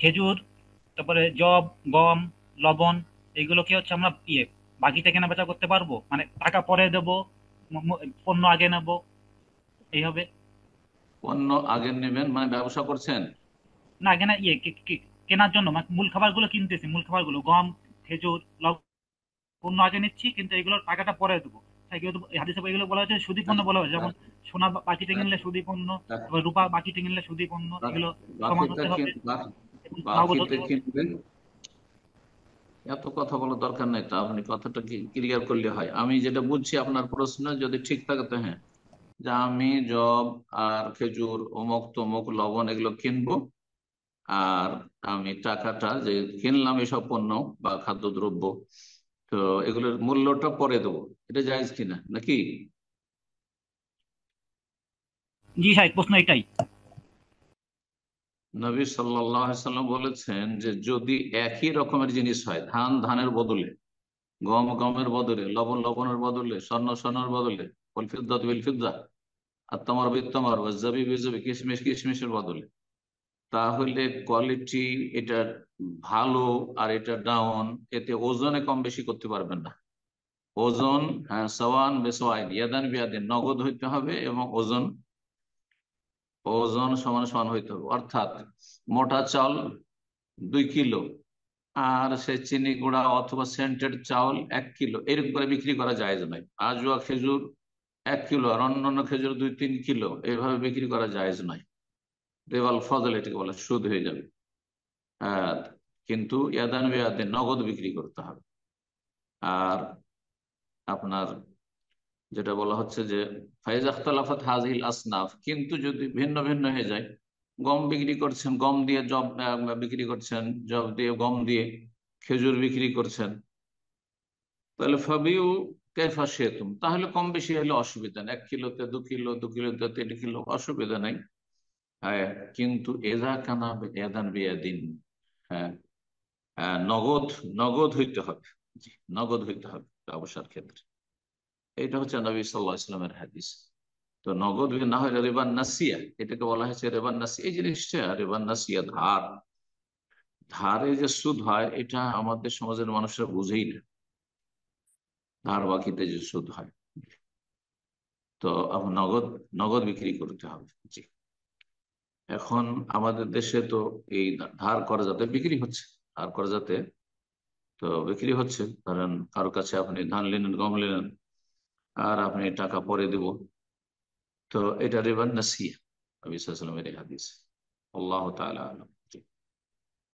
খেজুর তারপরে জব গম লবণ এগুলোকে হচ্ছে আমরা ইয়ে বাকিতে কেনা বেচা করতে পারবো মানে টাকা পরে দেবো পণ্য আগে নেব এই হবে পণ্য আগে নেবেন মানে ব্যবসা করছেন না আগে ইয়ে কেনার জন্য মানে মূল খাবারগুলো কিনতেছি মূল খাবারগুলো গম খেজুর পণ্য আগে নিচ্ছি কিন্তু এগুলোর টাকাটা পরে দেবো হ্যাঁ, হাদিসে এগুলো বলা হয়েছে সুদী পণ্য বলা হয়েছে যেমন সোনা বাকিতে হ্যাঁ। কিনলে সুদী পণ্য হ্যাঁ। রূপা বাকিতে কিনলে সুদী পণ্য এগুলো জমা করতে হবে এত কথা বলার দরকার নাই তো আপনি কথাটা ক্লিয়ার করলে হয় আমি যেটা বুঝছি আপনার প্রশ্ন যদি ঠিক থাকে তো হ্যাঁ যে আমি জব আর খেজুর অমুক তমুক লবণ এগুলো কিনবো আর আমি টাকাটা যে কিনলাম এসব পণ্য বা খাদ্যদ্রব্য তো এগুলোর মূল্যটা পরে দেবো এটা জায়জ কিনা নাকি জি হ্যাঁ প্রশ্ন এটাই নবী সাল্লাম বলেছেন যে যদি একই রকমের জিনিস হয় ধান ধানের বদলে গম গমের বদলে লবণ লবণের বদলে স্বর্ণ স্বর্ণের বদলে আর তোমার কিসমিস কিসমিসের বদলে তাহলে কোয়ালিটি এটা ভালো আর এটা ডাউন এতে ওজনে কম বেশি করতে পারবেন না ওজন হ্যাঁ সওয়ান বেসওয়াইন ইয়াদান বিয়াদিন নগদ হইতে হবে এবং ওজন ওজন সমান সমান হইতে হবে অর্থাৎ মোটা চাল দুই কিলো আর সে চিনি গুঁড়া অথবা সেন্টেড চাউল এক কিলো এরকম করে বিক্রি করা যায় নয় আজুয়া খেজুর এক কিলো আর অন্যান্য খেজুর দুই তিন কিলো এভাবে বিক্রি করা যায় নয় রেবাল ফজল এটাকে বলে সুদ হয়ে যাবে কিন্তু ইয়াদান বেয়াদে নগদ বিক্রি করতে হবে আর আপনার যেটা বলা হচ্ছে যে ফাইজ আখতালাফাত হাজিল আসনাফ কিন্তু যদি ভিন্ন ভিন্ন হয়ে যায় গম বিক্রি করছেন গম দিয়ে জব বিক্রি করছেন জব দিয়ে গম দিয়ে খেজুর বিক্রি করছেন তাহলে ফাবিউ কেফা সেতুম তাহলে কম বেশি হলে অসুবিধা নেই এক কিলোতে দু কিলো দু কিলোতে তিন কিলো অসুবিধা নেই হ্যাঁ কিন্তু এজা কানা এদান দিন হ্যাঁ নগদ নগদ হইতে হবে নগদ হইতে হবে ব্যবসার ক্ষেত্রে এটা হচ্ছে নবী সাল্লাহ ইসলামের হাদিস তো নগদ না হয় রেবান নাসিয়া এটাকে বলা হয়েছে রেবান নাসিয়া এই জিনিসটা রেবান নাসিয়া ধার ধারে যে সুদ হয় এটা আমাদের সমাজের মানুষরা বুঝেই না ধার বাকিতে যে সুদ হয় তো নগদ নগদ বিক্রি করতে হবে জি এখন আমাদের দেশে তো এই ধার যাতে বিক্রি হচ্ছে ধার যাতে তো বিক্রি হচ্ছে ধরেন কারো কাছে আপনি ধান নিলেন গম লেনেন আর আপনি টাকা পরে দেব তো এটা রেবান নাসিয়া নবী সাল্লামের হাদিস আল্লাহ তালা আলম